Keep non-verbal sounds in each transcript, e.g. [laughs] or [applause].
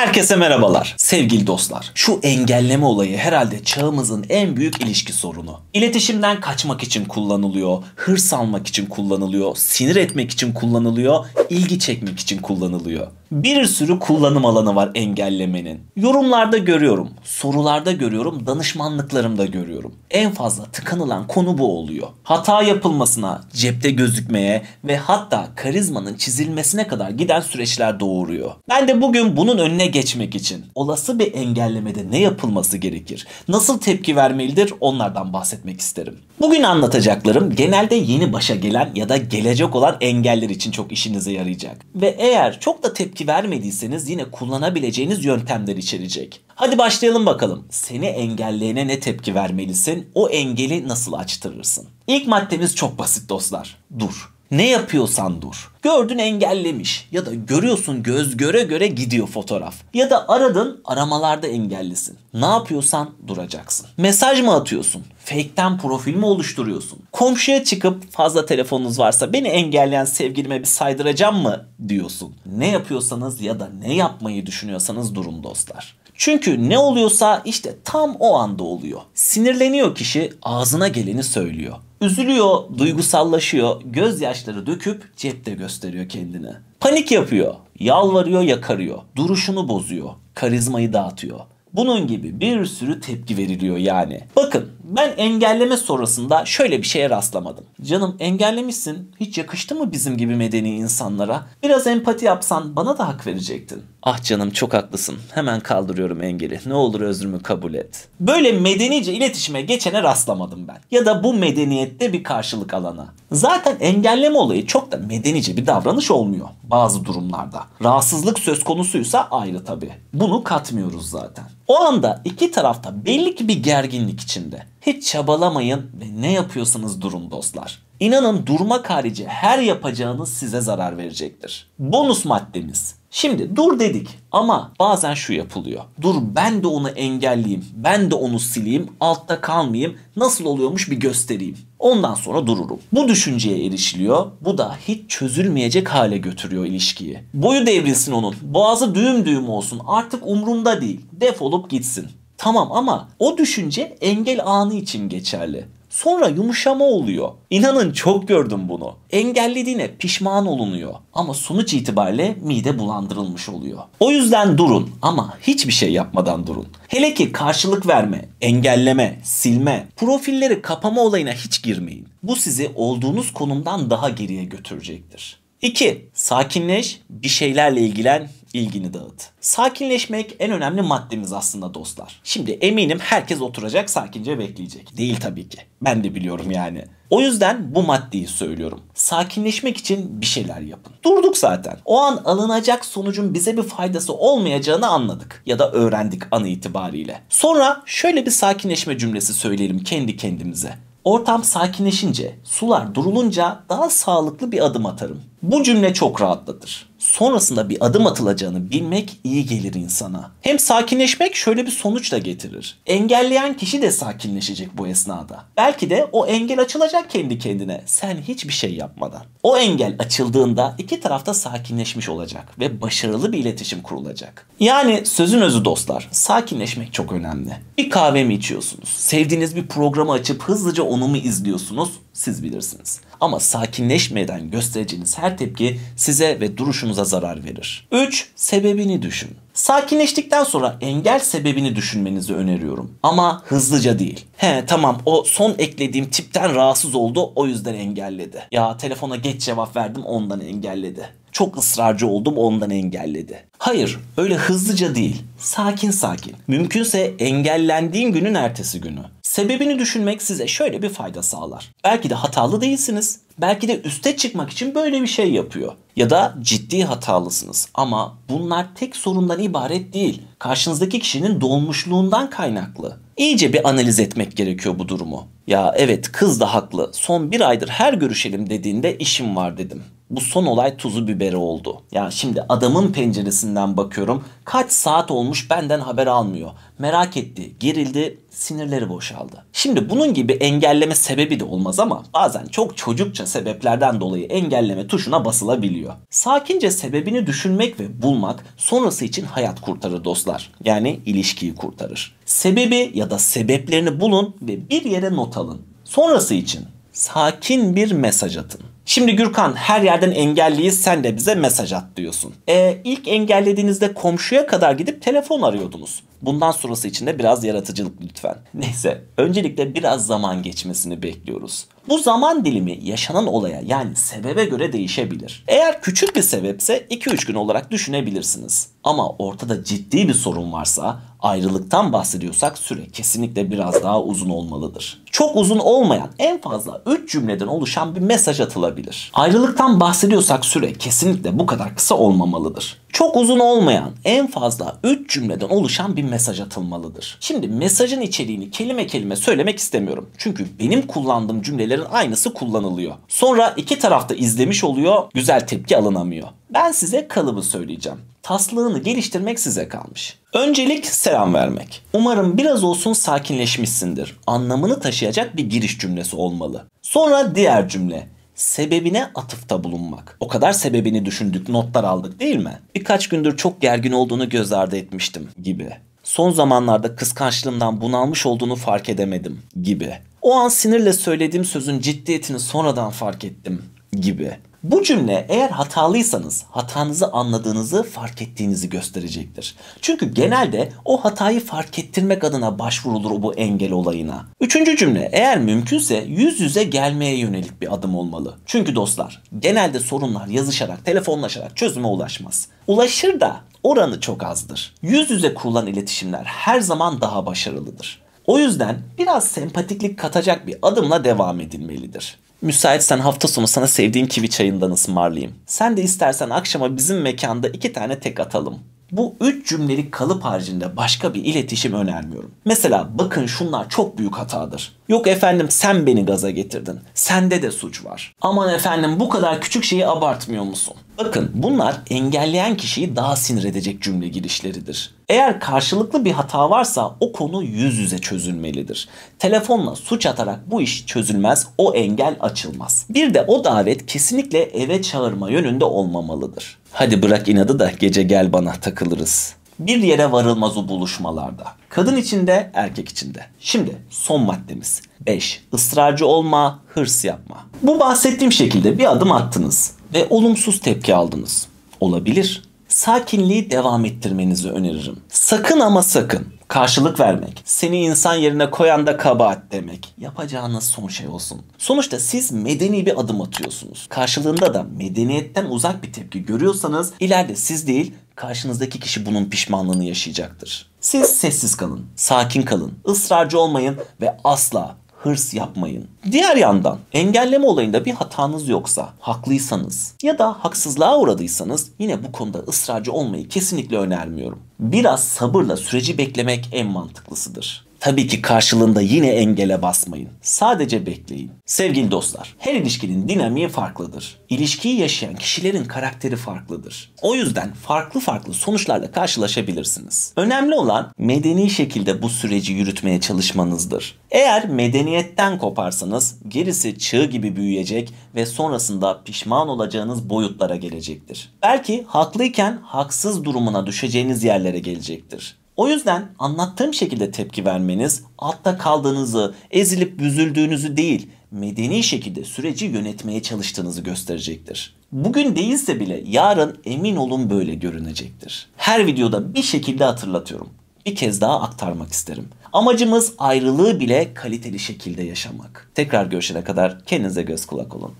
Herkese merhabalar. Sevgili dostlar, şu engelleme olayı herhalde çağımızın en büyük ilişki sorunu. İletişimden kaçmak için kullanılıyor, hırs almak için kullanılıyor, sinir etmek için kullanılıyor, ilgi çekmek için kullanılıyor. Bir sürü kullanım alanı var engellemenin. Yorumlarda görüyorum, sorularda görüyorum, danışmanlıklarımda görüyorum. En fazla tıkanılan konu bu oluyor. Hata yapılmasına, cepte gözükmeye ve hatta karizmanın çizilmesine kadar giden süreçler doğuruyor. Ben de bugün bunun önüne geçmek için olası bir engellemede ne yapılması gerekir, nasıl tepki vermelidir onlardan bahsetmek isterim. Bugün anlatacaklarım genelde yeni başa gelen ya da gelecek olan engeller için çok işinize yarayacak. Ve eğer çok da tepki vermediyseniz yine kullanabileceğiniz yöntemler içerecek. Hadi başlayalım bakalım. Seni engelleyene ne tepki vermelisin? O engeli nasıl açtırırsın? İlk maddemiz çok basit dostlar. Dur. Ne yapıyorsan dur. Gördün engellemiş ya da görüyorsun göz göre göre gidiyor fotoğraf. Ya da aradın aramalarda engellisin. Ne yapıyorsan duracaksın. Mesaj mı atıyorsun? Fake'ten profil mi oluşturuyorsun? Komşuya çıkıp fazla telefonunuz varsa beni engelleyen sevgilime bir saydıracağım mı diyorsun. Ne yapıyorsanız ya da ne yapmayı düşünüyorsanız durun dostlar. Çünkü ne oluyorsa işte tam o anda oluyor. Sinirleniyor kişi ağzına geleni söylüyor. Üzülüyor, duygusallaşıyor, gözyaşları döküp cepte gösteriyor kendini. Panik yapıyor, yalvarıyor, yakarıyor, duruşunu bozuyor, karizmayı dağıtıyor. Bunun gibi bir sürü tepki veriliyor yani. Bakın ben engelleme sonrasında şöyle bir şeye rastlamadım. Canım engellemişsin. Hiç yakıştı mı bizim gibi medeni insanlara? Biraz empati yapsan bana da hak verecektin. Ah canım çok haklısın. Hemen kaldırıyorum engeli. Ne olur özrümü kabul et. Böyle medenice iletişime geçene rastlamadım ben. Ya da bu medeniyette bir karşılık alana. Zaten engelleme olayı çok da medenice bir davranış olmuyor bazı durumlarda. Rahatsızlık söz konusuysa ayrı tabii. Bunu katmıyoruz zaten. O anda iki tarafta belli ki bir gerginlik içinde. Hiç çabalamayın ve ne yapıyorsanız durun dostlar. İnanın durmak harici her yapacağınız size zarar verecektir. Bonus maddemiz. Şimdi dur dedik ama bazen şu yapılıyor. Dur ben de onu engelleyeyim, ben de onu sileyim, altta kalmayayım, nasıl oluyormuş bir göstereyim. Ondan sonra dururum. Bu düşünceye erişiliyor. Bu da hiç çözülmeyecek hale götürüyor ilişkiyi. Boyu devrilsin onun. Boğazı düğüm düğüm olsun. Artık umrumda değil. Defolup gitsin. Tamam ama o düşünce engel anı için geçerli. Sonra yumuşama oluyor. İnanın çok gördüm bunu. Engellediğine pişman olunuyor. Ama sonuç itibariyle mide bulandırılmış oluyor. O yüzden durun ama hiçbir şey yapmadan durun. Hele ki karşılık verme, engelleme, silme, profilleri kapama olayına hiç girmeyin. Bu sizi olduğunuz konumdan daha geriye götürecektir. 2. Sakinleş, bir şeylerle ilgilen, ilgini dağıt. Sakinleşmek en önemli maddemiz aslında dostlar. Şimdi eminim herkes oturacak sakince bekleyecek. Değil tabii ki. Ben de biliyorum yani. O yüzden bu maddeyi söylüyorum. Sakinleşmek için bir şeyler yapın. Durduk zaten. O an alınacak sonucun bize bir faydası olmayacağını anladık ya da öğrendik an itibariyle. Sonra şöyle bir sakinleşme cümlesi söyleyelim kendi kendimize. Ortam sakinleşince, sular durulunca daha sağlıklı bir adım atarım. Bu cümle çok rahatlatır sonrasında bir adım atılacağını bilmek iyi gelir insana. Hem sakinleşmek şöyle bir sonuç da getirir. Engelleyen kişi de sakinleşecek bu esnada. Belki de o engel açılacak kendi kendine sen hiçbir şey yapmadan. O engel açıldığında iki tarafta sakinleşmiş olacak ve başarılı bir iletişim kurulacak. Yani sözün özü dostlar sakinleşmek çok önemli. Bir kahve mi içiyorsunuz? Sevdiğiniz bir programı açıp hızlıca onu mu izliyorsunuz? siz bilirsiniz. Ama sakinleşmeden göstereceğiniz her tepki size ve duruşunuza zarar verir. 3. Sebebini düşün. Sakinleştikten sonra engel sebebini düşünmenizi öneriyorum. Ama hızlıca değil. He tamam o son eklediğim tipten rahatsız oldu o yüzden engelledi. Ya telefona geç cevap verdim ondan engelledi. Çok ısrarcı oldum ondan engelledi. Hayır, öyle hızlıca değil. Sakin sakin. Mümkünse engellendiğin günün ertesi günü. Sebebini düşünmek size şöyle bir fayda sağlar. Belki de hatalı değilsiniz. Belki de üste çıkmak için böyle bir şey yapıyor. Ya da ciddi hatalısınız. Ama bunlar tek sorundan ibaret değil. Karşınızdaki kişinin dolmuşluğundan kaynaklı. İyice bir analiz etmek gerekiyor bu durumu. Ya evet kız da haklı. Son bir aydır her görüşelim dediğinde işim var dedim bu son olay tuzu biberi oldu. Yani şimdi adamın penceresinden bakıyorum. Kaç saat olmuş benden haber almıyor. Merak etti, gerildi, sinirleri boşaldı. Şimdi bunun gibi engelleme sebebi de olmaz ama bazen çok çocukça sebeplerden dolayı engelleme tuşuna basılabiliyor. Sakince sebebini düşünmek ve bulmak sonrası için hayat kurtarır dostlar. Yani ilişkiyi kurtarır. Sebebi ya da sebeplerini bulun ve bir yere not alın. Sonrası için sakin bir mesaj atın. Şimdi Gürkan her yerden engelliyiz sen de bize mesaj at diyorsun. E, ilk engellediğinizde komşuya kadar gidip telefon arıyordunuz. Bundan sonrası için de biraz yaratıcılık lütfen. [laughs] Neyse öncelikle biraz zaman geçmesini bekliyoruz. Bu zaman dilimi yaşanan olaya yani sebebe göre değişebilir. Eğer küçük bir sebepse 2-3 gün olarak düşünebilirsiniz. Ama ortada ciddi bir sorun varsa ayrılıktan bahsediyorsak süre kesinlikle biraz daha uzun olmalıdır. Çok uzun olmayan en fazla 3 cümleden oluşan bir mesaj atılabilir. Ayrılıktan bahsediyorsak süre kesinlikle bu kadar kısa olmamalıdır. Çok uzun olmayan en fazla 3 cümleden oluşan bir mesaj atılmalıdır. Şimdi mesajın içeriğini kelime kelime söylemek istemiyorum. Çünkü benim kullandığım cümlelerin aynısı kullanılıyor. Sonra iki tarafta izlemiş oluyor, güzel tepki alınamıyor. Ben size kalıbı söyleyeceğim taslağını geliştirmek size kalmış. Öncelik selam vermek. Umarım biraz olsun sakinleşmişsindir. Anlamını taşıyacak bir giriş cümlesi olmalı. Sonra diğer cümle sebebine atıfta bulunmak. O kadar sebebini düşündük, notlar aldık değil mi? Birkaç gündür çok gergin olduğunu göz ardı etmiştim gibi. Son zamanlarda kıskançlığımdan bunalmış olduğunu fark edemedim gibi. O an sinirle söylediğim sözün ciddiyetini sonradan fark ettim gibi. Bu cümle eğer hatalıysanız hatanızı anladığınızı fark ettiğinizi gösterecektir. Çünkü genelde o hatayı fark ettirmek adına başvurulur bu engel olayına. Üçüncü cümle eğer mümkünse yüz yüze gelmeye yönelik bir adım olmalı. Çünkü dostlar genelde sorunlar yazışarak, telefonlaşarak çözüme ulaşmaz. Ulaşır da oranı çok azdır. Yüz yüze kurulan iletişimler her zaman daha başarılıdır. O yüzden biraz sempatiklik katacak bir adımla devam edilmelidir. Müsaitsen hafta sonu sana sevdiğin kivi çayından ısmarlayayım. Sen de istersen akşama bizim mekanda iki tane tek atalım. Bu üç cümlelik kalıp haricinde başka bir iletişim önermiyorum. Mesela bakın şunlar çok büyük hatadır. Yok efendim sen beni gaza getirdin. Sende de suç var. Aman efendim bu kadar küçük şeyi abartmıyor musun? Bakın bunlar engelleyen kişiyi daha sinir edecek cümle girişleridir. Eğer karşılıklı bir hata varsa o konu yüz yüze çözülmelidir. Telefonla suç atarak bu iş çözülmez, o engel açılmaz. Bir de o davet kesinlikle eve çağırma yönünde olmamalıdır. Hadi bırak inadı da gece gel bana takılırız bir yere varılmaz o buluşmalarda. Kadın içinde, erkek içinde. Şimdi son maddemiz. 5. Israrcı olma, hırs yapma. Bu bahsettiğim şekilde bir adım attınız ve olumsuz tepki aldınız. Olabilir. Sakinliği devam ettirmenizi öneririm. Sakın ama sakın karşılık vermek, seni insan yerine koyan da kabahat demek yapacağınız son şey olsun. Sonuçta siz medeni bir adım atıyorsunuz. Karşılığında da medeniyetten uzak bir tepki görüyorsanız ileride siz değil karşınızdaki kişi bunun pişmanlığını yaşayacaktır. Siz sessiz kalın, sakin kalın, ısrarcı olmayın ve asla hırs yapmayın. Diğer yandan engelleme olayında bir hatanız yoksa, haklıysanız ya da haksızlığa uğradıysanız yine bu konuda ısrarcı olmayı kesinlikle önermiyorum. Biraz sabırla süreci beklemek en mantıklısıdır. Tabii ki karşılığında yine engele basmayın. Sadece bekleyin. Sevgili dostlar, her ilişkinin dinamiği farklıdır. İlişkiyi yaşayan kişilerin karakteri farklıdır. O yüzden farklı farklı sonuçlarla karşılaşabilirsiniz. Önemli olan medeni şekilde bu süreci yürütmeye çalışmanızdır. Eğer medeniyetten koparsanız gerisi çığ gibi büyüyecek ve sonrasında pişman olacağınız boyutlara gelecektir. Belki haklıyken haksız durumuna düşeceğiniz yerlere gelecektir. O yüzden anlattığım şekilde tepki vermeniz altta kaldığınızı, ezilip büzüldüğünüzü değil, medeni şekilde süreci yönetmeye çalıştığınızı gösterecektir. Bugün değilse bile yarın emin olun böyle görünecektir. Her videoda bir şekilde hatırlatıyorum. Bir kez daha aktarmak isterim. Amacımız ayrılığı bile kaliteli şekilde yaşamak. Tekrar görüşene kadar kendinize göz kulak olun.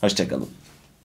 Hoşçakalın.